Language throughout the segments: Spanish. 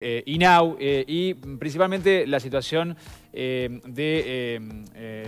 y eh, INAU eh, y principalmente la situación eh, de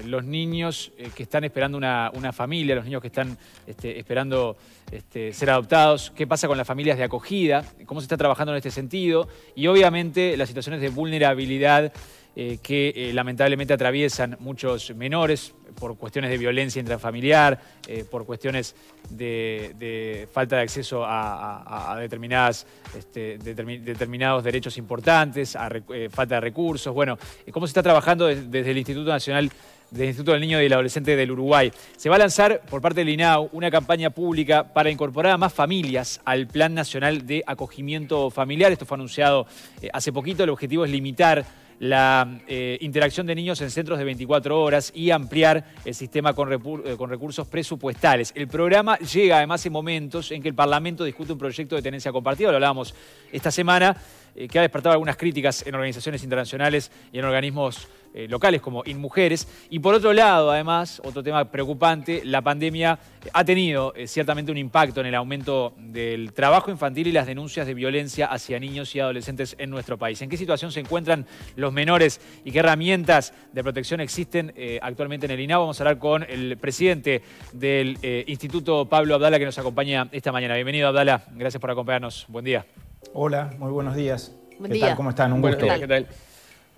los niños que están esperando una, familia, los niños que están este, esperando este, ser adoptados, qué pasa con las familias de acogida, cómo se está trabajando en este sentido y obviamente las situaciones de vulnerabilidad eh, que eh, lamentablemente atraviesan muchos menores por cuestiones de violencia intrafamiliar, eh, por cuestiones de, falta de acceso a, determinadas, este, determinados derechos importantes, a falta de recursos. Bueno, ¿cómo se está trabajando desde, el Instituto Nacional? del Instituto del Niño y del Adolescente del Uruguay. Se va a lanzar por parte del INAU una campaña pública para incorporar a más familias al Plan Nacional de Acogimiento Familiar. Esto fue anunciado hace poquito. El objetivo es limitar la eh, interacción de niños en centros de 24 horas y ampliar el sistema eh, con, recursos presupuestales. El programa llega además en momentos en que el Parlamento discute un proyecto de tenencia compartida, lo hablábamos esta semana, eh, que ha despertado algunas críticas en organizaciones internacionales y en organismos eh, locales como InMujeres. Y por otro lado, además, otro tema preocupante, la pandemia ha tenido eh, ciertamente un impacto en el aumento del trabajo infantil y las denuncias de violencia hacia niños y adolescentes en nuestro país. ¿En qué situación se encuentran los menores y qué herramientas de protección existen eh, actualmente en el INAO? Vamos a hablar con el presidente del Instituto Pablo Abdala que nos acompaña esta mañana. Bienvenido Abdala, gracias por acompañarnos. Buen día. Hola, muy buenos días. ¿Qué tal? ¿Cómo están? Un gusto. ¿Qué tal?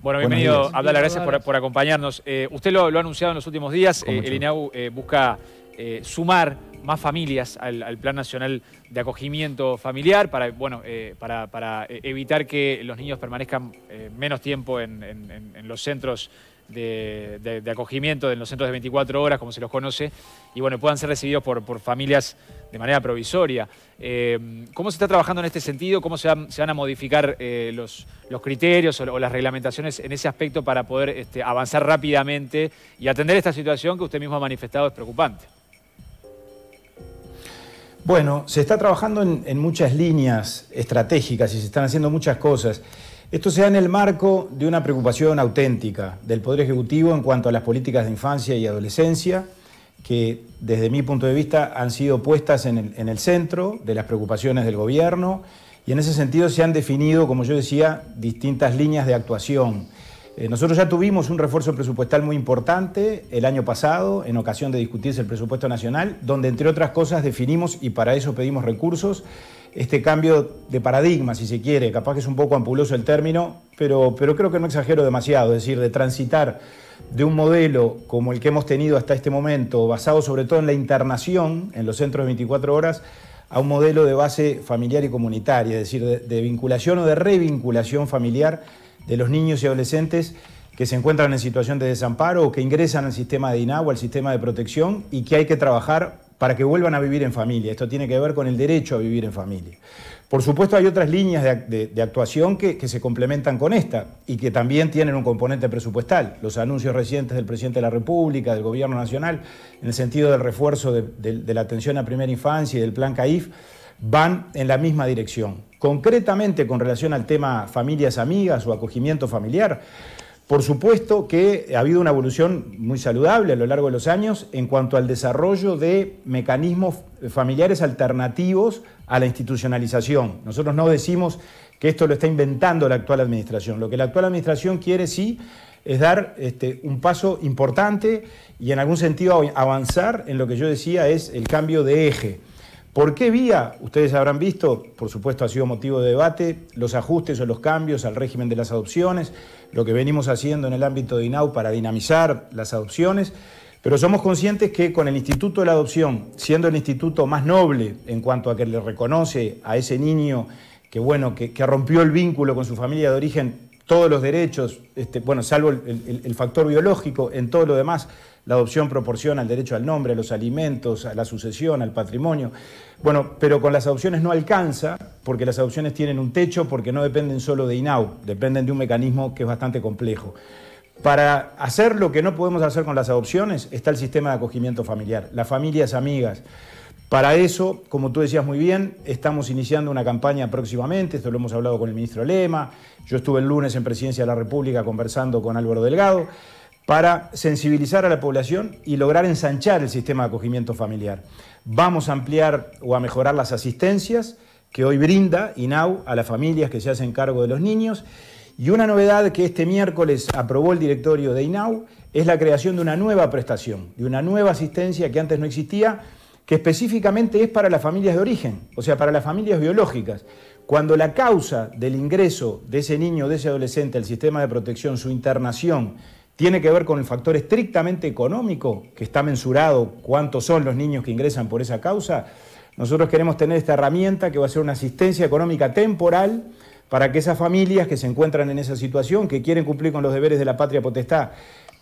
Bueno, bienvenido, Abdala, gracias por, acompañarnos. Eh, usted lo, ha anunciado en los últimos días, eh, el INAU eh, busca sumar más familias al, Plan Nacional de Acogimiento Familiar para, bueno, para, evitar que los niños permanezcan menos tiempo en los centros de, de, acogimiento en los centros de 24 horas, como se los conoce, y bueno, puedan ser recibidos por, familias de manera provisoria. Eh, ¿Cómo se está trabajando en este sentido? ¿Cómo se, van, a modificar eh, los, criterios o, las reglamentaciones en ese aspecto para poder este, avanzar rápidamente y atender esta situación que usted mismo ha manifestado es preocupante? Bueno, se está trabajando en muchas líneas estratégicas y se están haciendo muchas cosas. Esto se da en el marco de una preocupación auténtica del Poder Ejecutivo en cuanto a las políticas de infancia y adolescencia, que desde mi punto de vista han sido puestas en el, centro de las preocupaciones del Gobierno y en ese sentido se han definido, como yo decía, distintas líneas de actuación. Eh, nosotros ya tuvimos un refuerzo presupuestal muy importante el año pasado, en ocasión de discutirse el presupuesto nacional, donde entre otras cosas definimos, y para eso pedimos recursos, este cambio de paradigma, si se quiere, capaz que es un poco ampuloso el término, pero, pero creo que no exagero demasiado, es decir, de transitar de un modelo como el que hemos tenido hasta este momento, basado sobre todo en la internación, en los centros de 24 horas, a un modelo de base familiar y comunitaria, es decir, de, vinculación o de revinculación familiar de los niños y adolescentes que se encuentran en situación de desamparo o que ingresan al sistema de INAU, al sistema de protección, y que hay que trabajar para que vuelvan a vivir en familia. Esto tiene que ver con el derecho a vivir en familia. Por supuesto, hay otras líneas de, actuación que, se complementan con esta y que también tienen un componente presupuestal. Los anuncios recientes del presidente de la República, del Gobierno Nacional, en el sentido del refuerzo de la atención a primera infancia y del plan CAIF, van en la misma dirección. Concretamente, con relación al tema familias amigas o acogimiento familiar, por supuesto que ha habido una evolución muy saludable a lo largo de los años en cuanto al desarrollo de mecanismos familiares alternativos a la institucionalización. Nosotros no decimos que esto lo está inventando la actual administración. Lo que la actual administración quiere sí es dar este, un paso importante y en algún sentido avanzar en lo que yo decía es el cambio de eje. ¿Por qué vía? Ustedes habrán visto, por supuesto ha sido motivo de debate, los ajustes o los cambios al régimen de las adopciones, lo que venimos haciendo en el ámbito de INAU para dinamizar las adopciones, pero somos conscientes que con el Instituto de la Adopción, siendo el instituto más noble en cuanto a que le reconoce a ese niño que, bueno, que rompió el vínculo con su familia de origen, todos los derechos, este, bueno, salvo el, el, factor biológico, en todo lo demás, la adopción proporciona el derecho al nombre, a los alimentos, a la sucesión, al patrimonio. Bueno, pero con las adopciones no alcanza, porque las adopciones tienen un techo, porque no dependen solo de INAU, dependen de un mecanismo que es bastante complejo. Para hacer lo que no podemos hacer con las adopciones está el sistema de acogimiento familiar, las familias amigas. Para eso, como tú decías muy bien, estamos iniciando una campaña próximamente, esto lo hemos hablado con el ministro Lema, yo estuve el lunes en Presidencia de la República conversando con Álvaro Delgado, para sensibilizar a la población y lograr ensanchar el sistema de acogimiento familiar. Vamos a ampliar o a mejorar las asistencias que hoy brinda INAU a las familias que se hacen cargo de los niños. Y una novedad que este miércoles aprobó el directorio de INAU es la creación de una nueva prestación, de una nueva asistencia que antes no existía que específicamente es para las familias de origen, o sea, para las familias biológicas. Cuando la causa del ingreso de ese niño, o de ese adolescente al sistema de protección, su internación, tiene que ver con el factor estrictamente económico, que está mensurado cuántos son los niños que ingresan por esa causa, nosotros queremos tener esta herramienta que va a ser una asistencia económica temporal para que esas familias que se encuentran en esa situación, que quieren cumplir con los deberes de la patria potestad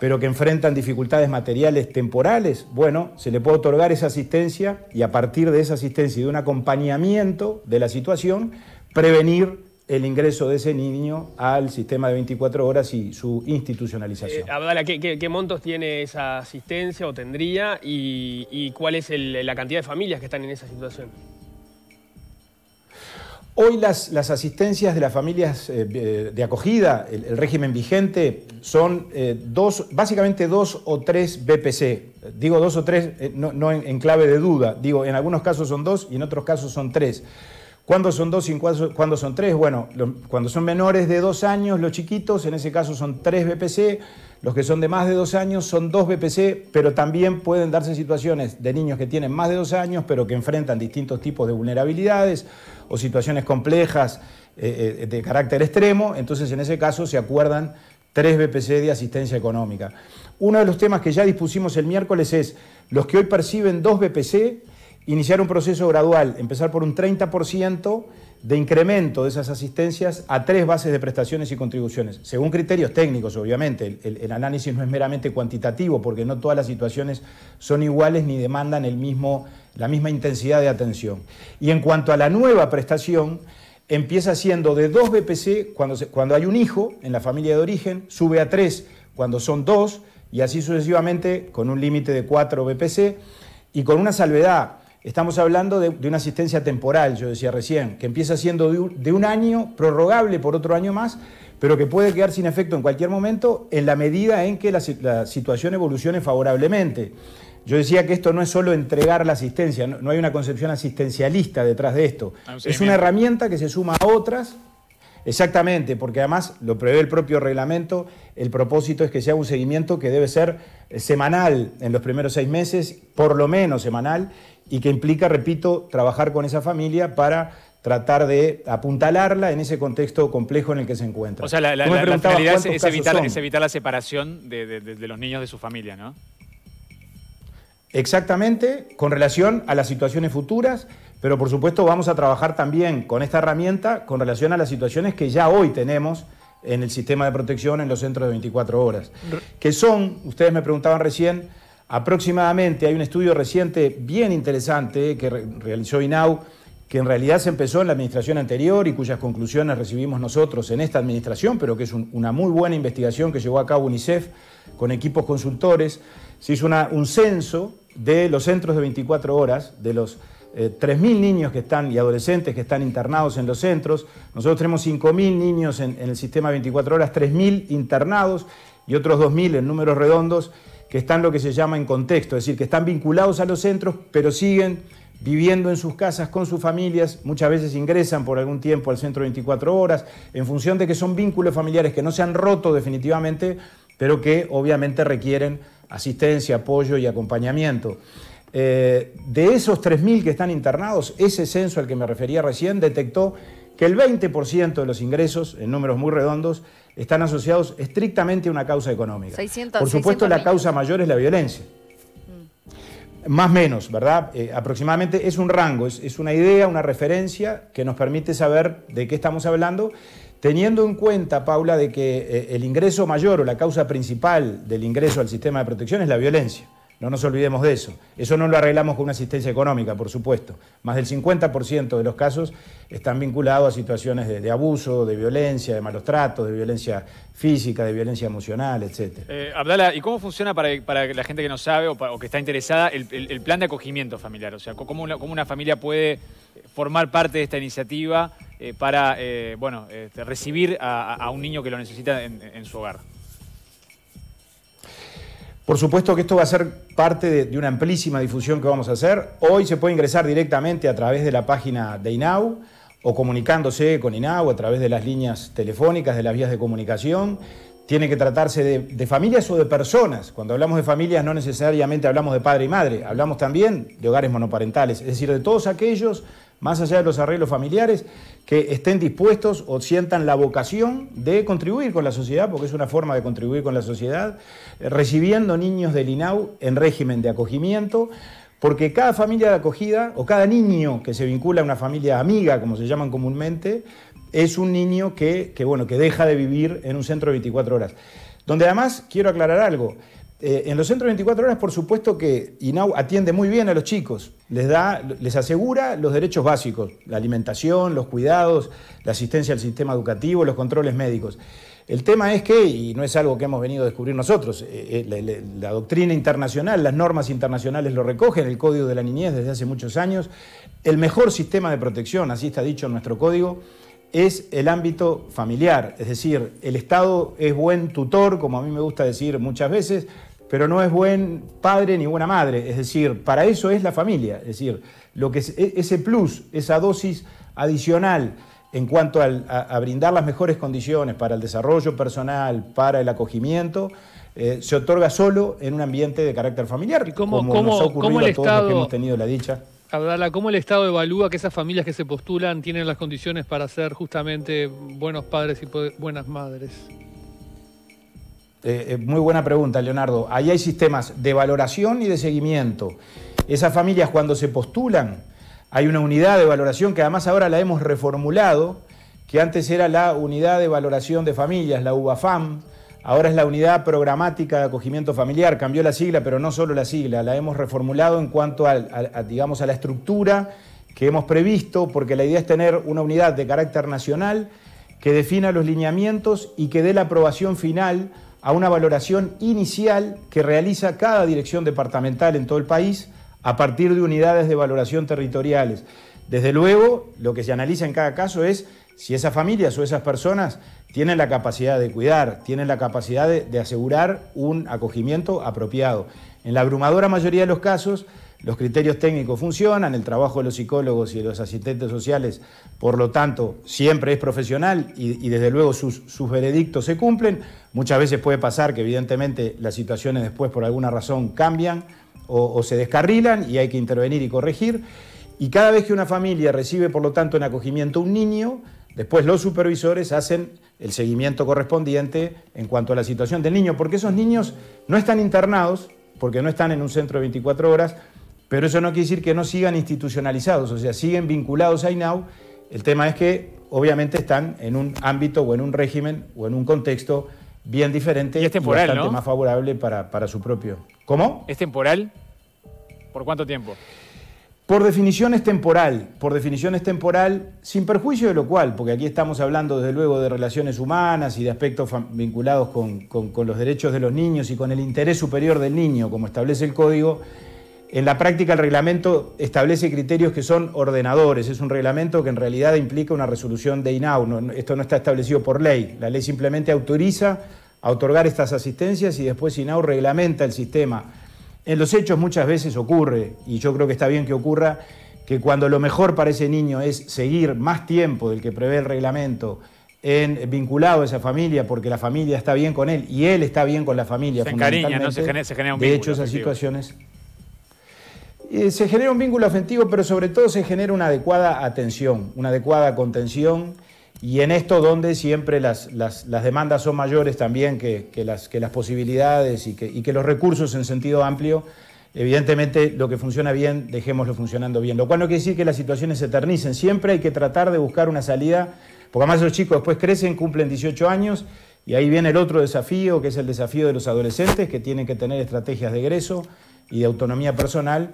pero que enfrentan dificultades materiales temporales, bueno, se le puede otorgar esa asistencia y a partir de esa asistencia y de un acompañamiento de la situación, prevenir el ingreso de ese niño al sistema de 24 horas y su institucionalización. Eh, Abdala, ¿qué, montos tiene esa asistencia o tendría y, cuál es la cantidad de familias que están en esa situación? Hoy las, las, asistencias de las familias eh, eh, de acogida, el, régimen vigente, son eh, dos, básicamente dos o tres BPC. Digo dos o tres, no, en, clave de duda. Digo, en algunos casos son dos y en otros casos son tres. ¿Cuándo son dos y cuándo son tres? Bueno, cuando son menores de dos años, los chiquitos, en ese caso son tres BPC los que son de más de dos años son dos BPC, pero también pueden darse situaciones de niños que tienen más de dos años, pero que enfrentan distintos tipos de vulnerabilidades o situaciones complejas eh, eh, de carácter extremo. Entonces, en ese caso, se acuerdan tres BPC de asistencia económica. Uno de los temas que ya dispusimos el miércoles es los que hoy perciben dos BPC, iniciar un proceso gradual, empezar por un 30% de incremento de esas asistencias a tres bases de prestaciones y contribuciones, según criterios técnicos, obviamente. El, análisis no es meramente cuantitativo, porque no todas las situaciones son iguales ni demandan el mismo, la misma intensidad de atención. Y en cuanto a la nueva prestación, empieza siendo de 2 BPC cuando, cuando hay un hijo en la familia de origen, sube a tres cuando son dos, y así sucesivamente, con un límite de 4 BPC, y con una salvedad Estamos hablando de, una asistencia temporal, yo decía recién, que empieza siendo de un, año, prorrogable por otro año más, pero que puede quedar sin efecto en cualquier momento en la medida en que la, situación evolucione favorablemente. Yo decía que esto no es solo entregar la asistencia, no, hay una concepción asistencialista detrás de esto. Ah, es una herramienta que se suma a otras Exactamente, porque además lo prevé el propio reglamento, el propósito es que se haga un seguimiento que debe ser semanal en los primeros seis meses, por lo menos semanal, y que implica, repito, trabajar con esa familia para tratar de apuntalarla en ese contexto complejo en el que se encuentra. O sea, la, la, la es, evitar, la separación de, los niños de su familia, ¿no? Exactamente, con relación a las situaciones futuras, pero por supuesto vamos a trabajar también con esta herramienta con relación a las situaciones que ya hoy tenemos en el sistema de protección en los centros de 24 horas, que son, ustedes me preguntaban recién, Aproximadamente, hay un estudio reciente bien interesante que realizó INAU, que en realidad se empezó en la administración anterior y cuyas conclusiones recibimos nosotros en esta administración, pero que es una muy buena investigación que llevó a cabo UNICEF con equipos consultores. Se hizo una, un censo de los centros de 24 horas, de los 3.000 eh, niños que están y adolescentes que están internados en los centros. Nosotros tenemos 5.000 niños en, el sistema 24 horas, 3.000 internados y otros 2.000 en números redondos que están lo que se llama en contexto, es decir, que están vinculados a los centros, pero siguen viviendo en sus casas con sus familias, muchas veces ingresan por algún tiempo al centro 24 horas, en función de que son vínculos familiares que no se han roto definitivamente, pero que obviamente requieren asistencia, apoyo y acompañamiento. Eh, de esos 3.000 que están internados, ese censo al que me refería recién detectó que el 20% de los ingresos, en números muy redondos, están asociados estrictamente a una causa económica. Por supuesto, la causa mayor es la violencia. Mm. Más o menos, ¿verdad? Eh, aproximadamente es un rango, es, una idea, una referencia que nos permite saber de qué estamos hablando, teniendo en cuenta, Paula, de que eh, el ingreso mayor o la causa principal del ingreso al sistema de protección es la violencia. No nos olvidemos de eso. Eso no lo arreglamos con una asistencia económica, por supuesto. Más del 50% de los casos están vinculados a situaciones de, abuso, de violencia, de malos tratos, de violencia física, de violencia emocional, etc. Eh, Abdala, ¿y cómo funciona para, la gente que no sabe o, que está interesada el, plan de acogimiento familiar? O sea, ¿cómo una, una familia puede formar parte de esta iniciativa eh, para eh, bueno, este, recibir a, un niño que lo necesita en su hogar? Por supuesto que esto va a ser parte de, una amplísima difusión que vamos a hacer. Hoy se puede ingresar directamente a través de la página de INAU o comunicándose con INAU a través de las líneas telefónicas, de las vías de comunicación. Tiene que tratarse de, de familias o de personas. Cuando hablamos de familias no necesariamente hablamos de padre y madre, hablamos también de hogares monoparentales, es decir, de todos aquellos, más allá de los arreglos familiares, que estén dispuestos o sientan la vocación de contribuir con la sociedad, porque es una forma de contribuir con la sociedad, eh, recibiendo niños del INAU en régimen de acogimiento, porque cada familia de acogida o cada niño que se vincula a una familia amiga, como se llaman comúnmente, es un niño que, bueno, que deja de vivir en un centro de 24 horas. Donde además quiero aclarar algo, eh, en los centros de 24 horas, por supuesto que INAU atiende muy bien a los chicos, les, da, les asegura los derechos básicos, la alimentación, los cuidados, la asistencia al sistema educativo, los controles médicos. El tema es que, y no es algo que hemos venido a descubrir nosotros, eh, eh, la, la, doctrina internacional, las normas internacionales lo recogen, el Código de la Niñez desde hace muchos años, el mejor sistema de protección, así está dicho en nuestro código, es el ámbito familiar, es decir, el Estado es buen tutor, como a mí me gusta decir muchas veces, pero no es buen padre ni buena madre. Es decir, para eso es la familia. Es decir, lo que e, ese plus, esa dosis adicional en cuanto a, brindar las mejores condiciones para el desarrollo personal, para el acogimiento, eh, se otorga solo en un ambiente de carácter familiar. ¿Y cómo, como cómo, el Estado, que hemos tenido la dicha. Abdala, ¿cómo el Estado evalúa que esas familias que se postulan tienen las condiciones para ser justamente buenos padres y buenas madres? Eh, eh, muy buena pregunta, Leonardo. Ahí hay sistemas de valoración y de seguimiento. Esas familias cuando se postulan, hay una unidad de valoración que además ahora la hemos reformulado, que antes era la unidad de valoración de familias, la UBAFAM, ahora es la unidad programática de acogimiento familiar, cambió la sigla, pero no solo la sigla, la hemos reformulado en cuanto digamos, a la estructura que hemos previsto, porque la idea es tener una unidad de carácter nacional que defina los lineamientos y que dé la aprobación final a una valoración inicial que realiza cada dirección departamental en todo el país a partir de unidades de valoración territoriales. Desde luego, lo que se analiza en cada caso es si esas familias o esas personas tienen la capacidad de cuidar, tienen la capacidad de, asegurar un acogimiento apropiado. En la abrumadora mayoría de los casos, los criterios técnicos funcionan, el trabajo de los psicólogos y de los asistentes sociales, por lo tanto, siempre es profesional y, desde luego sus, veredictos se cumplen. Muchas veces puede pasar que evidentemente las situaciones después por alguna razón cambian o, o se descarrilan y hay que intervenir y corregir. Y cada vez que una familia recibe, por lo tanto, en acogimiento un niño, Después los supervisores hacen el seguimiento correspondiente en cuanto a la situación del niño, porque esos niños no están internados, porque no están en un centro de 24 horas, pero eso no quiere decir que no sigan institucionalizados, o sea, siguen vinculados a INAU. El tema es que obviamente están en un ámbito o en un régimen o en un contexto bien diferente y, es temporal, bastante más favorable para, su propio. ¿Cómo? ¿Es temporal? ¿Por cuánto tiempo? Por definición es temporal, por definición es temporal, sin perjuicio de lo cual, porque aquí estamos hablando desde luego de relaciones humanas y de aspectos vinculados con los derechos de los niños y con el interés superior del niño, como establece el código, en la práctica el reglamento establece criterios que son ordenadores, es un reglamento que en realidad implica una resolución de INAU, esto no está establecido por ley, la ley simplemente autoriza a otorgar estas asistencias y después INAU reglamenta el sistema. En los hechos muchas veces ocurre, y yo creo que está bien que ocurra, que cuando lo mejor para ese niño es seguir más tiempo del que prevé el reglamento, en, vinculado a esa familia porque la familia está bien con él y él está bien con la familia. Se encariña, ¿no? se, hecho, esas situaciones se genera un vínculo afectivo, pero sobre todo se genera una adecuada atención, una adecuada contención, y en esto donde siempre las, demandas son mayores también que, que, las, posibilidades y que, y que los recursos en sentido amplio, evidentemente lo que funciona bien, dejémoslo funcionando bien, lo cual no quiere decir que las situaciones se eternicen, siempre hay que tratar de buscar una salida, porque además los chicos después crecen, cumplen 18 años, y ahí viene el otro desafío, que es el desafío de los adolescentes, que tienen que tener estrategias de egreso y de autonomía personal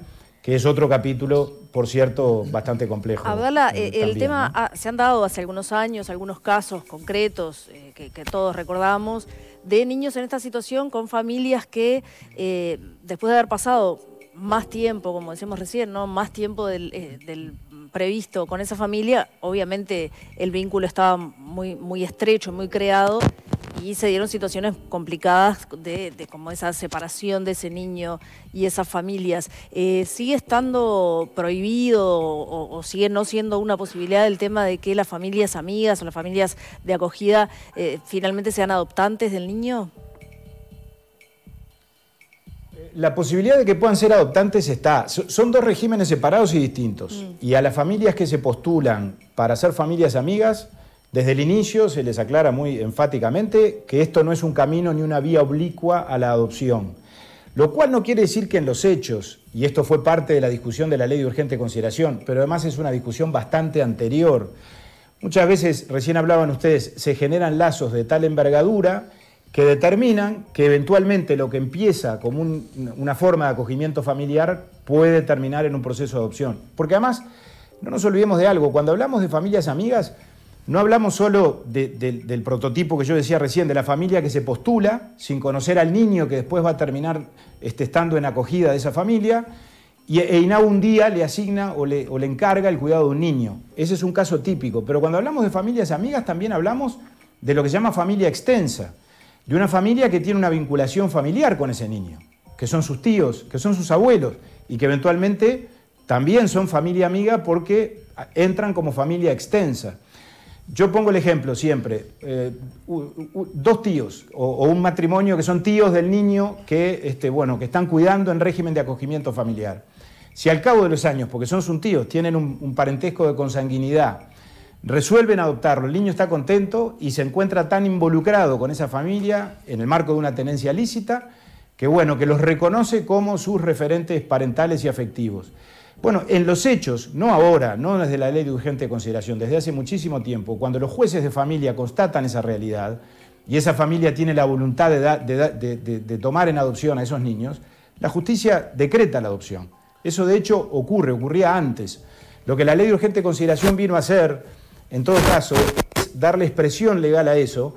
que es otro capítulo, por cierto, bastante complejo. Abdala, eh, el tema se han dado hace algunos años, algunos casos concretos eh, que, todos recordamos, de niños en esta situación con familias que eh, después de haber pasado más tiempo, como decíamos recién, ¿no? más tiempo del, previsto con esa familia, obviamente el vínculo estaba muy, muy estrecho, muy creado y se dieron situaciones complicadas de, como esa separación de ese niño y esas familias. Eh, ¿Sigue estando prohibido o, sigue no siendo una posibilidad el tema de que las familias amigas o las familias de acogida eh, finalmente sean adoptantes del niño? Eh, la posibilidad de que puedan ser adoptantes está. Son dos regímenes separados y distintos. Mm. Y a las familias que se postulan para ser familias amigas, desde el inicio se les aclara muy enfáticamente que esto no es un camino ni una vía oblicua a la adopción, lo cual no quiere decir que en los hechos, y esto fue parte de la discusión de la ley de urgente consideración, pero además es una discusión bastante anterior, muchas veces, recién hablaban ustedes, se generan lazos de tal envergadura que determinan que eventualmente lo que empieza como una forma de acogimiento familiar puede terminar en un proceso de adopción. Porque además, no nos olvidemos de algo, cuando hablamos de familias amigas, no hablamos solo del prototipo que yo decía recién, de la familia que se postula sin conocer al niño que después va a terminar este, estando en acogida de esa familia, y EINAU un día le asigna o le, o le encarga el cuidado de un niño. Ese es un caso típico, pero cuando hablamos de familias amigas también hablamos de lo que se llama familia extensa, de una familia que tiene una vinculación familiar con ese niño, que son sus tíos, que son sus abuelos y que eventualmente también son familia amiga porque entran como familia extensa. Yo pongo el ejemplo siempre, eh, dos tíos o, un matrimonio que son tíos del niño que, este, bueno, que están cuidando en régimen de acogimiento familiar. Si al cabo de los años, porque son sus tíos, tienen un, un parentesco de consanguinidad, resuelven adoptarlo, el niño está contento y se encuentra tan involucrado con esa familia en el marco de una tenencia lícita, que bueno, que los reconoce como sus referentes parentales y afectivos. Bueno, en los hechos, no ahora, no desde la ley de urgente consideración, desde hace muchísimo tiempo, cuando los jueces de familia constatan esa realidad y esa familia tiene la voluntad de, tomar en adopción a esos niños, la justicia decreta la adopción. Eso de hecho ocurre, ocurría antes. Lo que la ley de urgente consideración vino a hacer, en todo caso, es darle expresión legal a eso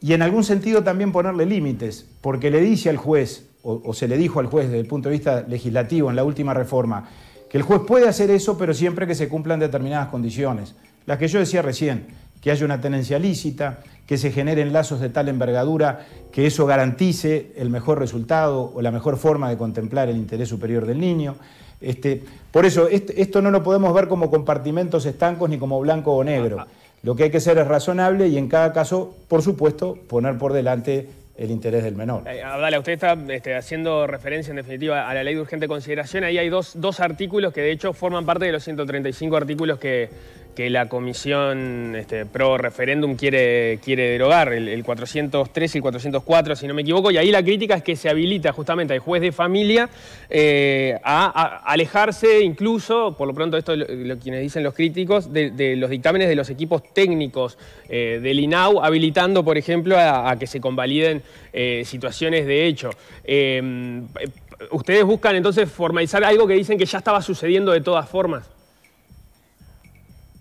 y en algún sentido también ponerle límites, porque le dice al juez, o se le dijo al juez desde el punto de vista legislativo en la última reforma, que el juez puede hacer eso, pero siempre que se cumplan determinadas condiciones. Las que yo decía recién, que haya una tenencia lícita, que se generen lazos de tal envergadura que eso garantice el mejor resultado o la mejor forma de contemplar el interés superior del niño. Este, por eso, esto no lo podemos ver como compartimentos estancos ni como blanco o negro. Lo que hay que hacer es razonable y en cada caso, por supuesto, poner por delante el interés del menor. Eh, ah, dale, usted está este, haciendo referencia en definitiva a la ley de urgente consideración. Ahí hay dos, dos artículos que de hecho forman parte de los 135 artículos que, que la comisión este, pro referéndum quiere, quiere derogar, el, 403 y el 404, si no me equivoco, y ahí la crítica es que se habilita justamente al juez de familia eh, a, alejarse incluso, por lo pronto esto lo, quienes dicen los críticos, de, los dictámenes de los equipos técnicos eh, del INAU, habilitando, por ejemplo, a, que se convaliden eh, situaciones de hecho. ¿Ustedes buscan entonces formalizar algo que dicen que ya estaba sucediendo de todas formas?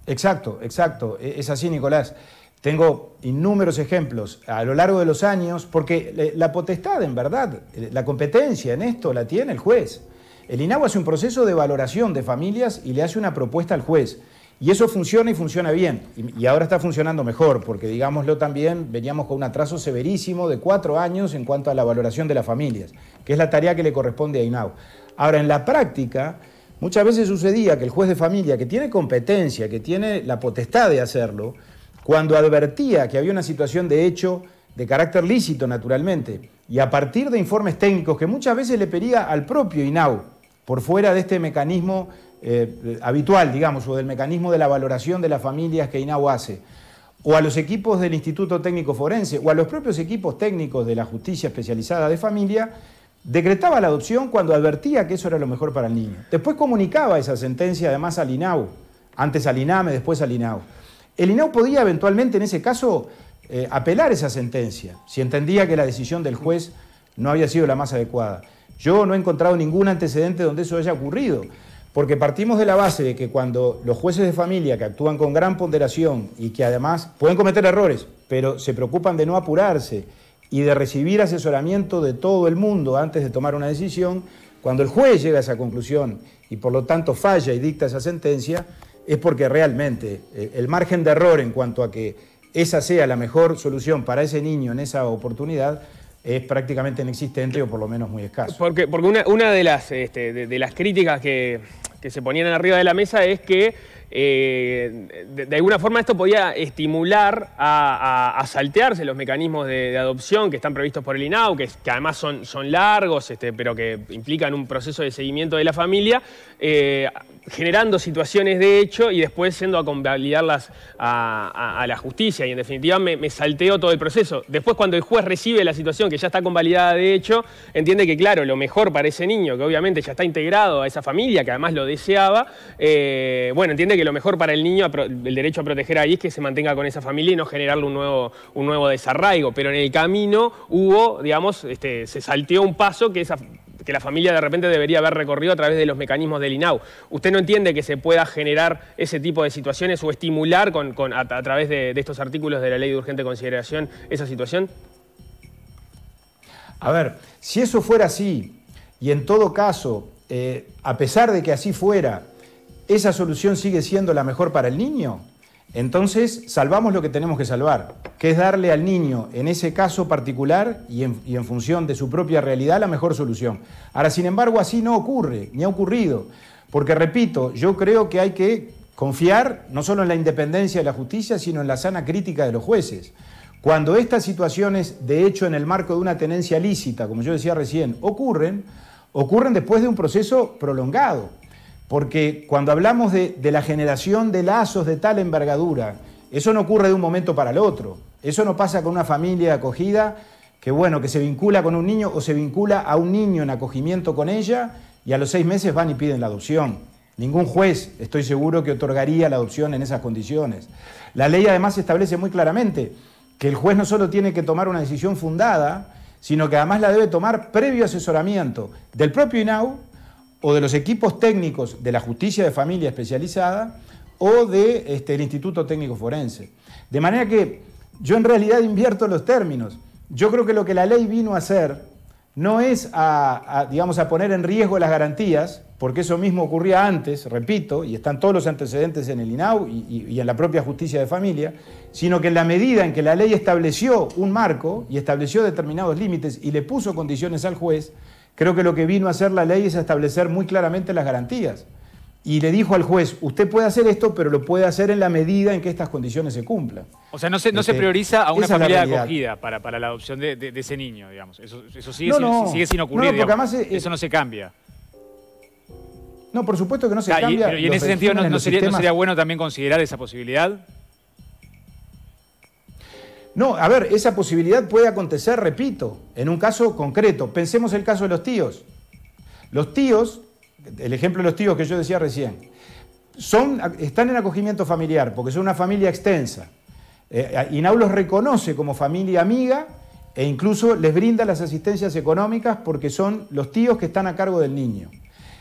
Exacto, exacto. E-, es así, Nicolás. Tengo innúmeros ejemplos a lo largo de los años, porque la potestad, en verdad, eh, la competencia en esto la tiene el juez. El INAU hace un proceso de valoración de familias y le hace una propuesta al juez. Y eso funciona y funciona bien. Y, ahora está funcionando mejor, porque digámoslo también, veníamos con un atraso severísimo de cuatro años en cuanto a la valoración de las familias, que es la tarea que le corresponde a INAU. Ahora, en la práctica, Muchas veces sucedía que el juez de familia, que tiene competencia, que tiene la potestad de hacerlo, cuando advertía que había una situación de hecho de carácter lícito, naturalmente, y a partir de informes técnicos que muchas veces le pedía al propio INAU, por fuera de este mecanismo eh, habitual, digamos, o del mecanismo de la valoración de las familias que INAU hace, o a los equipos del Instituto Técnico Forense, o a los propios equipos técnicos de la Justicia Especializada de Familia, Decretaba la adopción cuando advertía que eso era lo mejor para el niño. Después comunicaba esa sentencia además al INAU, antes al INAME, después al INAU. El INAU podía eventualmente en ese caso eh, apelar esa sentencia, si entendía que la decisión del juez no había sido la más adecuada. Yo no he encontrado ningún antecedente donde eso haya ocurrido, porque partimos de la base de que cuando los jueces de familia que actúan con gran ponderación y que además pueden cometer errores, pero se preocupan de no apurarse, y de recibir asesoramiento de todo el mundo antes de tomar una decisión, cuando el juez llega a esa conclusión y por lo tanto falla y dicta esa sentencia, es porque realmente eh, el margen de error en cuanto a que esa sea la mejor solución para ese niño en esa oportunidad es prácticamente inexistente o por lo menos muy escaso. Porque, porque una, una de, las, este, de, las críticas que, que se ponían arriba de la mesa es que eh, de, alguna forma esto podía estimular a, saltearse los mecanismos de, adopción que están previstos por el INAU, que, además son, largos, este, pero que implican un proceso de seguimiento de la familia, eh, generando situaciones de hecho y después siendo a convalidarlas a, la justicia. Y en definitiva me, me, salteo todo el proceso. Después cuando el juez recibe la situación que ya está convalidada de hecho, entiende que claro, lo mejor para ese niño, que obviamente ya está integrado a esa familia, que además lo deseaba, eh, bueno, entiende que que lo mejor para el niño, el derecho a proteger ahí es que se mantenga con esa familia y no generarle un nuevo, un nuevo desarraigo. Pero en el camino hubo, digamos, este, se salteó un paso que esa que la familia de repente debería haber recorrido a través de los mecanismos del INAU. ¿Usted no entiende que se pueda generar ese tipo de situaciones o estimular con, a, través de, estos artículos de la ley de urgente consideración esa situación? A ver, si eso fuera así, y en todo caso, eh, a pesar de que así fuera, esa solución sigue siendo la mejor para el niño, entonces salvamos lo que tenemos que salvar, que es darle al niño, en ese caso particular y en, función de su propia realidad, la mejor solución. Ahora, sin embargo, así no ocurre, ni ha ocurrido, porque repito, yo creo que hay que confiar no solo en la independencia de la justicia, sino en la sana crítica de los jueces. Cuando estas situaciones, de hecho, en el marco de una tenencia lícita, como yo decía recién, ocurren, ocurren después de un proceso prolongado porque cuando hablamos de, la generación de lazos de tal envergadura, eso no ocurre de un momento para el otro. Eso no pasa con una familia acogida que, bueno, que se vincula con un niño o se vincula a un niño en acogimiento con ella y a los seis meses van y piden la adopción. Ningún juez, estoy seguro, que otorgaría la adopción en esas condiciones. La ley además establece muy claramente que el juez no solo tiene que tomar una decisión fundada, sino que además la debe tomar previo asesoramiento del propio INAU o de los equipos técnicos de la justicia de familia especializada o del de, este, Instituto Técnico Forense. De manera que yo en realidad invierto los términos. Yo creo que lo que la ley vino a hacer no es a, digamos, a poner en riesgo las garantías, porque eso mismo ocurría antes, repito, y están todos los antecedentes en el INAU y en la propia justicia de familia, sino que en la medida en que la ley estableció un marco y estableció determinados límites y le puso condiciones al juez, Creo que lo que vino a hacer la ley es establecer muy claramente las garantías. Y le dijo al juez, usted puede hacer esto, pero lo puede hacer en la medida en que estas condiciones se cumplan. O sea, no se, no se este, prioriza a una familia de acogida para, la adopción de, ese niño, digamos. Eso, eso sigue, sin, ocurrir, eso no se cambia. No, por supuesto que no se ah, cambia. Y, en ese sentido, ¿no sería bueno también considerar esa posibilidad? No, a ver, esa posibilidad puede acontecer, repito, en un caso concreto. Pensemos el caso de los tíos. Los tíos, el ejemplo de los tíos que yo decía recién, son, están en acogimiento familiar porque son una familia extensa. Y eh, INAU los reconoce como familia amiga e incluso les brinda las asistencias económicas porque son los tíos que están a cargo del niño.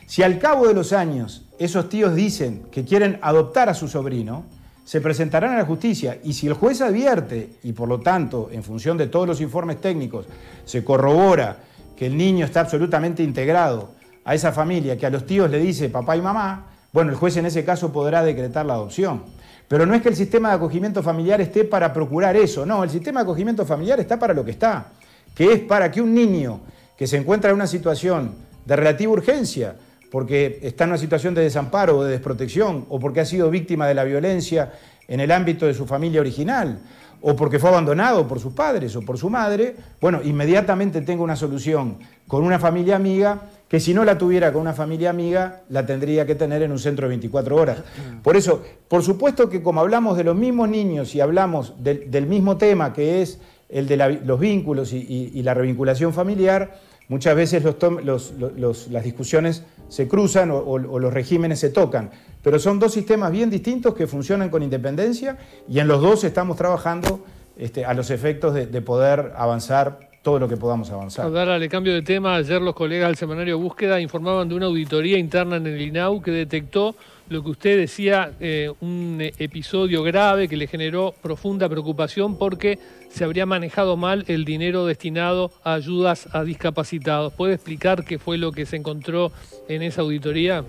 Si al cabo de los años esos tíos dicen que quieren adoptar a su sobrino, se presentarán a la justicia y si el juez advierte, y por lo tanto, en función de todos los informes técnicos, se corrobora que el niño está absolutamente integrado a esa familia, que a los tíos le dice papá y mamá, bueno, el juez en ese caso podrá decretar la adopción. Pero no es que el sistema de acogimiento familiar esté para procurar eso, no, el sistema de acogimiento familiar está para lo que está, que es para que un niño que se encuentra en una situación de relativa urgencia, porque está en una situación de desamparo o de desprotección, o porque ha sido víctima de la violencia en el ámbito de su familia original, o porque fue abandonado por sus padres o por su madre, bueno, inmediatamente tengo una solución con una familia amiga que si no la tuviera con una familia amiga, la tendría que tener en un centro de 24 horas. Por eso, por supuesto que como hablamos de los mismos niños y hablamos del mismo tema que es el de los vínculos y la revinculación familiar, Muchas veces las discusiones se cruzan o, los regímenes se tocan, pero son dos sistemas bien distintos que funcionan con independencia y en los dos estamos trabajando este, a los efectos de poder avanzar todo lo que podamos avanzar. ver, al cambio de tema. Ayer los colegas del Semanario Búsqueda informaban de una auditoría interna en el INAU que detectó lo que usted decía, eh, un eh, episodio grave que le generó profunda preocupación porque se habría manejado mal el dinero destinado a ayudas a discapacitados. ¿Puede explicar qué fue lo que se encontró en esa auditoría?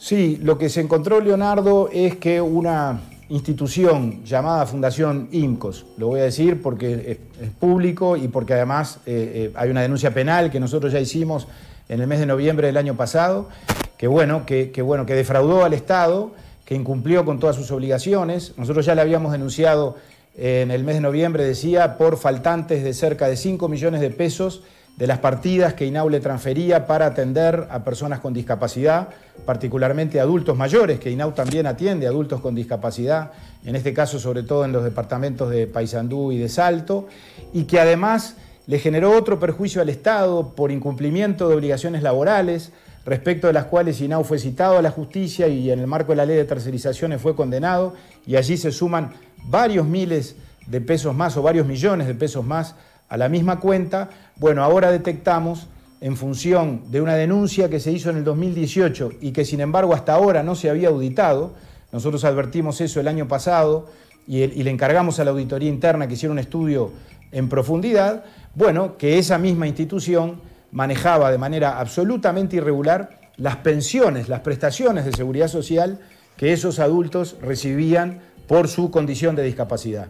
Sí, lo que se encontró Leonardo es que una institución llamada Fundación IMCOS, lo voy a decir porque es, público y porque además eh, eh, hay una denuncia penal que nosotros ya hicimos en el mes de noviembre del año pasado, que bueno, que, bueno, que defraudó al Estado, que incumplió con todas sus obligaciones. Nosotros ya la habíamos denunciado en el mes de noviembre, decía, por faltantes de cerca de 5 millones de pesos de las partidas que INAU transfería para atender a personas con discapacidad, particularmente adultos mayores, que INAU también atiende a adultos con discapacidad, en este caso sobre todo en los departamentos de Paysandú y de Salto, y que además le generó otro perjuicio al Estado por incumplimiento de obligaciones laborales, respecto de las cuales Inau fue citado a la justicia y en el marco de la ley de tercerizaciones fue condenado y allí se suman varios miles de pesos más o varios millones de pesos más a la misma cuenta, bueno, ahora detectamos en función de una denuncia que se hizo en el 2018 y que sin embargo hasta ahora no se había auditado, nosotros advertimos eso el año pasado y, le encargamos a la auditoría interna que hiciera un estudio en profundidad, bueno, que esa misma institución manejaba de manera absolutamente irregular las pensiones, las prestaciones de seguridad social que esos adultos recibían por su condición de discapacidad.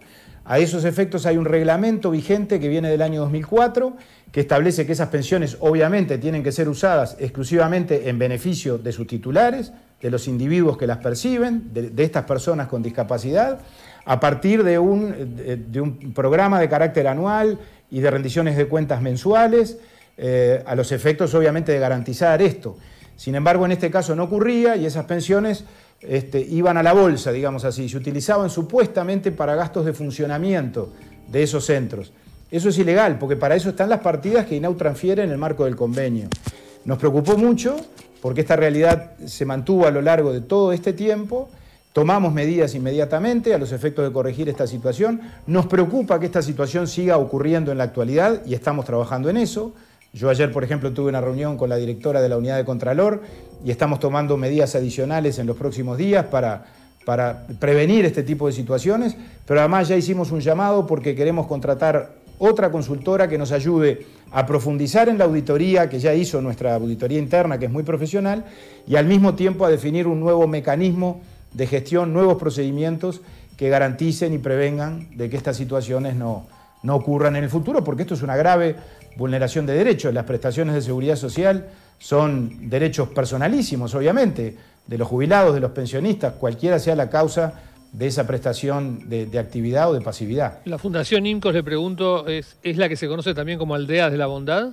A esos efectos hay un reglamento vigente que viene del año 2004 que establece que esas pensiones obviamente tienen que ser usadas exclusivamente en beneficio de sus titulares, de los individuos que las perciben, de, estas personas con discapacidad, a partir de un, programa de carácter anual y de rendiciones de cuentas mensuales, eh, a los efectos obviamente de garantizar esto. Sin embargo, en este caso no ocurría y esas pensiones este, iban a la bolsa, digamos así, se utilizaban supuestamente para gastos de funcionamiento de esos centros. Eso es ilegal, porque para eso están las partidas que INAU transfiere en el marco del convenio. Nos preocupó mucho porque esta realidad se mantuvo a lo largo de todo este tiempo. Tomamos medidas inmediatamente a los efectos de corregir esta situación. Nos preocupa que esta situación siga ocurriendo en la actualidad y estamos trabajando en eso. Yo ayer, por ejemplo, tuve una reunión con la directora de la unidad de Contralor y estamos tomando medidas adicionales en los próximos días para, prevenir este tipo de situaciones, pero además ya hicimos un llamado porque queremos contratar otra consultora que nos ayude a profundizar en la auditoría que ya hizo nuestra auditoría interna, que es muy profesional, y al mismo tiempo a definir un nuevo mecanismo de gestión, nuevos procedimientos que garanticen y prevengan de que estas situaciones no ocurran en el futuro, porque esto es una grave vulneración de derechos. Las prestaciones de seguridad social son derechos personalísimos, obviamente, de los jubilados, de los pensionistas, cualquiera sea la causa de esa prestación de, actividad o de pasividad. La Fundación Incos le pregunto, ¿es, ¿es la que se conoce también como Aldeas de la Bondad?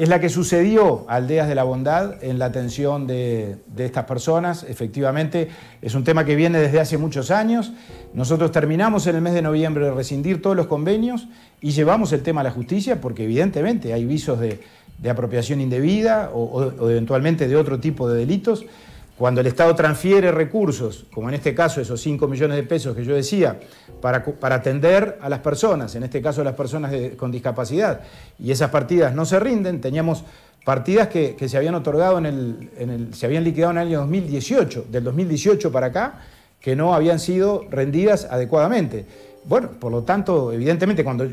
Es la que sucedió a Aldeas de la Bondad en la atención de, estas personas. Efectivamente, es un tema que viene desde hace muchos años. Nosotros terminamos en el mes de noviembre de rescindir todos los convenios y llevamos el tema a la justicia porque evidentemente hay visos de, apropiación indebida o eventualmente de otro tipo de delitos. Cuando el Estado transfiere recursos, como en este caso esos 5 millones de pesos que yo decía, para, atender a las personas, en este caso a las personas con discapacidad, y esas partidas no se rinden, teníamos partidas que, que se habían otorgado en el, se habían liquidado en el año 2018, del 2018 para acá, que no habían sido rendidas adecuadamente. Bueno, por lo tanto, evidentemente, cuando,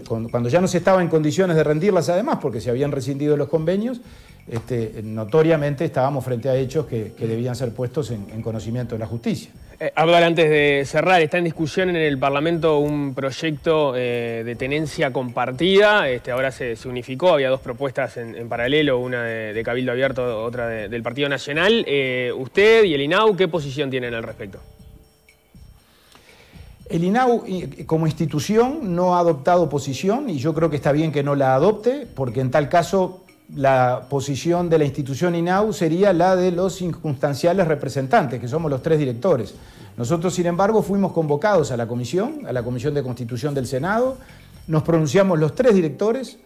ya no se estaba en condiciones de rendirlas, además, porque se habían rescindido los convenios, este, notoriamente estábamos frente a hechos que, debían ser puestos en, conocimiento de la justicia. Eh, antes de cerrar, está en discusión en el Parlamento un proyecto eh, de tenencia compartida. Este, ahora se, unificó, había dos propuestas en, paralelo, una de, Cabildo Abierto, otra del Partido Nacional. Eh, ¿Usted y el INAU qué posición tienen al respecto? El INAU eh, como institución no ha adoptado posición y yo creo que está bien que no la adopte, porque en tal caso la posición de la institución INAU sería la de los circunstanciales representantes, que somos los tres directores. Nosotros, sin embargo, fuimos convocados a la comisión, a la Comisión de Constitución del Senado, nos pronunciamos los tres directores,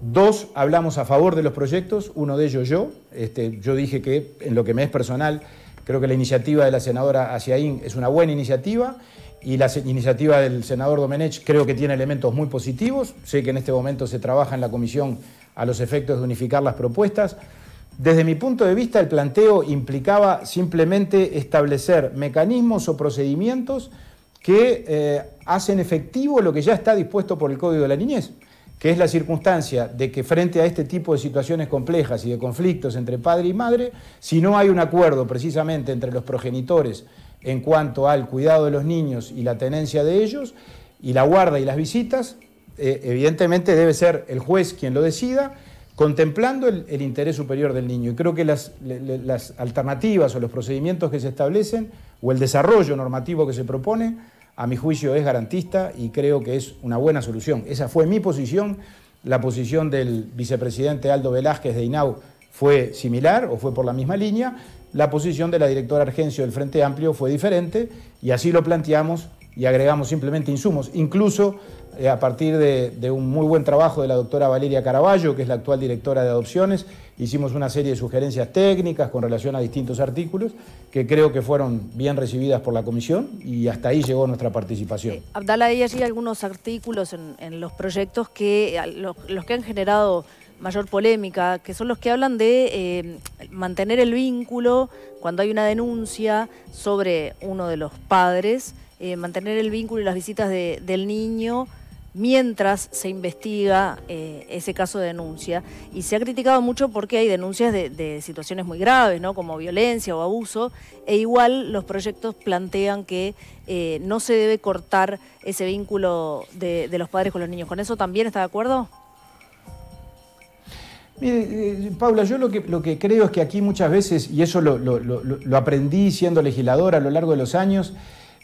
dos hablamos a favor de los proyectos, uno de ellos yo, este, yo dije que en lo que me es personal, creo que la iniciativa de la senadora Haciaín es una buena iniciativa, y la iniciativa del senador Domenech creo que tiene elementos muy positivos. Sé que en este momento se trabaja en la comisión a los efectos de unificar las propuestas. Desde mi punto de vista, el planteo implicaba simplemente establecer mecanismos o procedimientos que eh, hacen efectivo lo que ya está dispuesto por el Código de la Niñez, que es la circunstancia de que frente a este tipo de situaciones complejas y de conflictos entre padre y madre, si no hay un acuerdo precisamente entre los progenitores, en cuanto al cuidado de los niños y la tenencia de ellos, y la guarda y las visitas, eh, evidentemente debe ser el juez quien lo decida, contemplando el, interés superior del niño. Y creo que las, las, alternativas o los procedimientos que se establecen, o el desarrollo normativo que se propone, a mi juicio es garantista y creo que es una buena solución. Esa fue mi posición, la posición del vicepresidente Aldo Velázquez de INAU fue similar o fue por la misma línea la posición de la directora Argencio del Frente Amplio fue diferente y así lo planteamos y agregamos simplemente insumos, incluso eh, a partir de, un muy buen trabajo de la doctora Valeria Caraballo, que es la actual directora de adopciones, hicimos una serie de sugerencias técnicas con relación a distintos artículos que creo que fueron bien recibidas por la comisión y hasta ahí llegó nuestra participación. Eh, Abdala, hay allí algunos artículos en, los proyectos que los que han generado mayor polémica, que son los que hablan de eh, mantener el vínculo cuando hay una denuncia sobre uno de los padres, eh, mantener el vínculo y las visitas del niño mientras se investiga eh, ese caso de denuncia. Y se ha criticado mucho porque hay denuncias de, situaciones muy graves, como violencia o abuso, e igual los proyectos plantean que no se debe cortar ese vínculo de, de los padres con los niños. ¿Con eso también está de acuerdo? Mire, eh, Paula, yo lo que, creo es que aquí muchas veces, y eso lo, aprendí siendo legislador a lo largo de los años,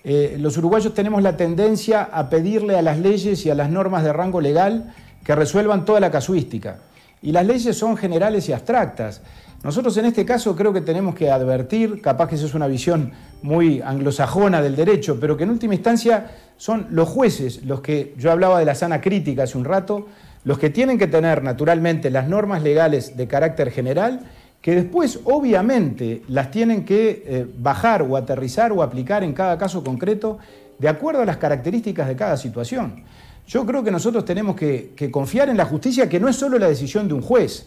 eh, los uruguayos tenemos la tendencia a pedirle a las leyes y a las normas de rango legal que resuelvan toda la casuística. Y las leyes son generales y abstractas. Nosotros en este caso creo que tenemos que advertir, capaz que eso es una visión muy anglosajona del derecho, pero que en última instancia son los jueces los que, yo hablaba de la sana crítica hace un rato, los que tienen que tener naturalmente las normas legales de carácter general, que después obviamente las tienen que eh, bajar o aterrizar o aplicar en cada caso concreto de acuerdo a las características de cada situación. Yo creo que nosotros tenemos que, que confiar en la justicia, que no es solo la decisión de un juez,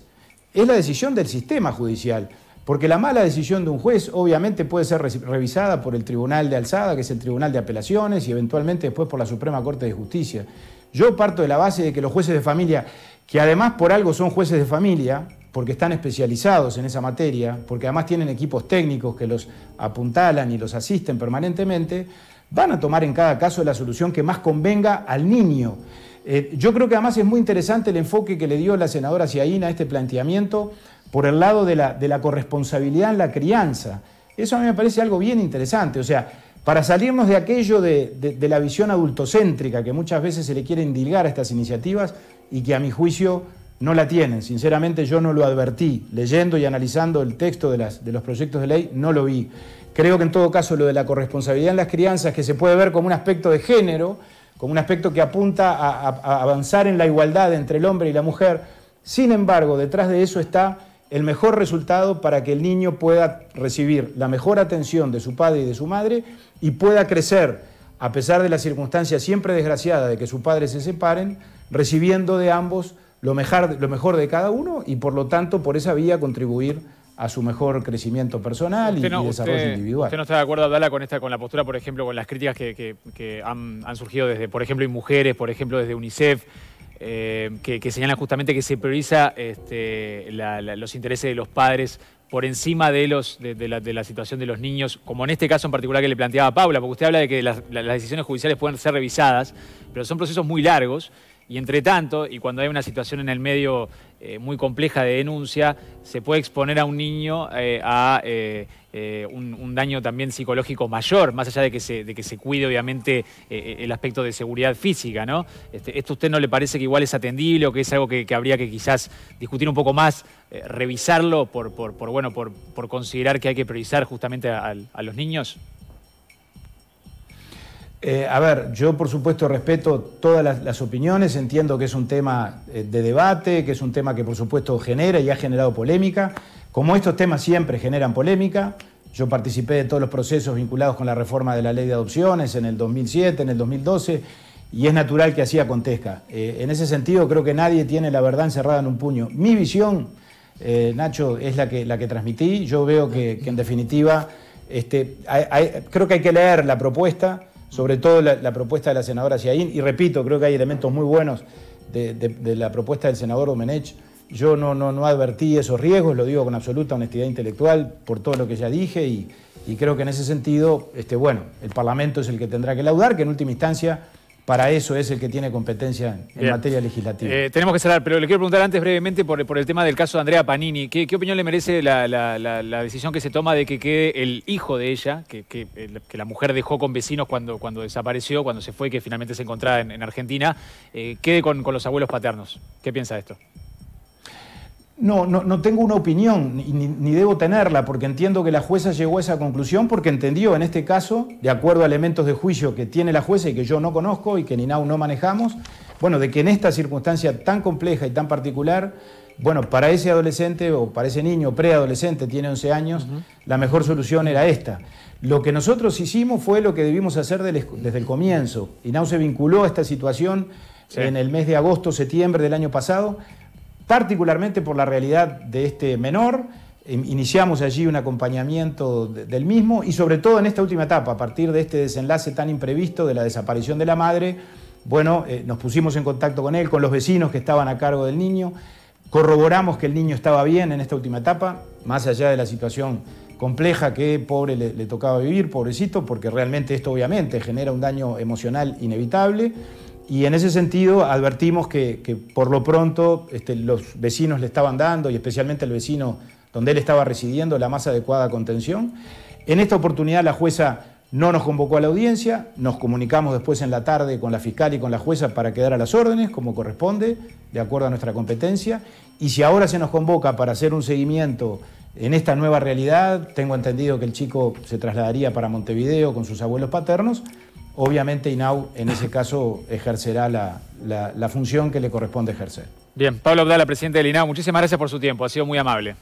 es la decisión del sistema judicial. Porque la mala decisión de un juez obviamente puede ser revisada por el Tribunal de Alzada, que es el Tribunal de Apelaciones, y eventualmente después por la Suprema Corte de Justicia. Yo parto de la base de que los jueces de familia, que además por algo son jueces de familia, porque están especializados en esa materia, porque además tienen equipos técnicos que los apuntalan y los asisten permanentemente, van a tomar en cada caso la solución que más convenga al niño. Eh, yo creo que además es muy interesante el enfoque que le dio la senadora Ciaína a este planteamiento por el lado de la, de la corresponsabilidad en la crianza. Eso a mí me parece algo bien interesante. O sea, para salirnos de aquello de, la visión adultocéntrica que muchas veces se le quiere indilgar a estas iniciativas y que a mi juicio no la tienen. Sinceramente yo no lo advertí. Leyendo y analizando el texto de, los proyectos de ley no lo vi. Creo que en todo caso lo de la corresponsabilidad en las crianzas, que se puede ver como un aspecto de género, como un aspecto que apunta a avanzar en la igualdad entre el hombre y la mujer, sin embargo, detrás de eso está el mejor resultado para que el niño pueda recibir la mejor atención de su padre y de su madre y pueda crecer, a pesar de la circunstancia siempre desgraciada de que sus padres se separen, recibiendo de ambos lo mejor, de cada uno y por lo tanto por esa vía contribuir a su mejor crecimiento personal y, desarrollo individual. ¿Usted no está de acuerdo, Dala, con esta, con la postura, por ejemplo, con las críticas que, han, surgido desde, por ejemplo, y mujeres, por ejemplo, desde UNICEF, eh, que, señalan justamente que se prioriza este, los intereses de los padres por encima de, los, de, la, situación de los niños, como en este caso en particular que le planteaba Paula, porque usted habla de que las decisiones judiciales pueden ser revisadas, pero son procesos muy largos y entre tanto, y cuando hay una situación en el medio eh, muy compleja de denuncia, se puede exponer a un niño eh, a eh, un, daño también psicológico mayor, más allá de que se, de que se cuide obviamente el aspecto de seguridad física, ¿no? Este, ¿Esto a usted no le parece que igual es atendible o que es algo que, habría que quizás discutir un poco más, revisarlo por, bueno, por, considerar que hay que priorizar justamente a los niños? Eh, a ver, yo por supuesto respeto todas las, opiniones, entiendo que es un tema eh, de debate, que es un tema que por supuesto genera y ha generado polémica. Como estos temas siempre generan polémica, yo participé de todos los procesos vinculados con la reforma de la ley de adopciones en el 2007, en el 2012, y es natural que así acontezca. Eh, en ese sentido creo que nadie tiene la verdad encerrada en un puño. Mi visión, Nacho, es la que, la que transmití. Yo veo que, en definitiva este, creo que hay que leer la propuesta sobre todo la, propuesta de la senadora Ciaín, y repito, creo que hay elementos muy buenos de, la propuesta del senador Domenech. Yo no, no, advertí esos riesgos, lo digo con absoluta honestidad intelectual por todo lo que ya dije y, y creo que en ese sentido, este, bueno, el Parlamento es el que tendrá que laudar, que en última instancia para eso es el que tiene competencia en materia legislativa. Eh, tenemos que cerrar, pero le quiero preguntar antes brevemente por, el tema del caso de Andrea Panini. ¿Qué, opinión le merece la, decisión que se toma de que quede el hijo de ella, que, la mujer dejó con vecinos cuando, desapareció, cuando se fue y que finalmente se encontraba en, Argentina, eh, quede con los abuelos paternos? ¿Qué piensa de esto? No, no, tengo una opinión, ni, debo tenerla, porque entiendo que la jueza llegó a esa conclusión porque entendió en este caso, de acuerdo a elementos de juicio que tiene la jueza y que yo no conozco y que ni Ninau no manejamos, bueno, de que en esta circunstancia tan compleja y tan particular, bueno, para ese adolescente o para ese niño preadolescente, tiene 11 años, la mejor solución era esta. Lo que nosotros hicimos fue lo que debimos hacer desde el comienzo. Ninau se vinculó a esta situación en el mes de agosto, septiembre del año pasado particularmente por la realidad de este menor. Em, iniciamos allí un acompañamiento del mismo y sobre todo en esta última etapa, a partir de este desenlace tan imprevisto de la desaparición de la madre, bueno, eh, nos pusimos en contacto con él, con los vecinos que estaban a cargo del niño, corroboramos que el niño estaba bien en esta última etapa, más allá de la situación compleja que pobre le tocaba vivir, pobrecito, porque realmente esto obviamente genera un daño emocional inevitable. Y en ese sentido advertimos que, por lo pronto este, los vecinos le estaban dando, y especialmente el vecino donde él estaba residiendo, la más adecuada contención. En esta oportunidad la jueza no nos convocó a la audiencia, nos comunicamos después en la tarde con la fiscal y con la jueza para quedar a las órdenes, como corresponde, de acuerdo a nuestra competencia. Y si ahora se nos convoca para hacer un seguimiento en esta nueva realidad, tengo entendido que el chico se trasladaría para Montevideo con sus abuelos paternos, obviamente INAU en ese caso ejercerá la, función que le corresponde ejercer. Bien, Pablo Abdala, presidente del INAU, muchísimas gracias por su tiempo, ha sido muy amable.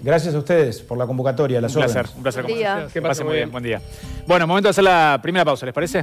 Gracias a ustedes por la convocatoria, un placer, Un placer, un placer. muy bien, buen día. Bueno, momento de hacer la primera pausa, ¿les parece?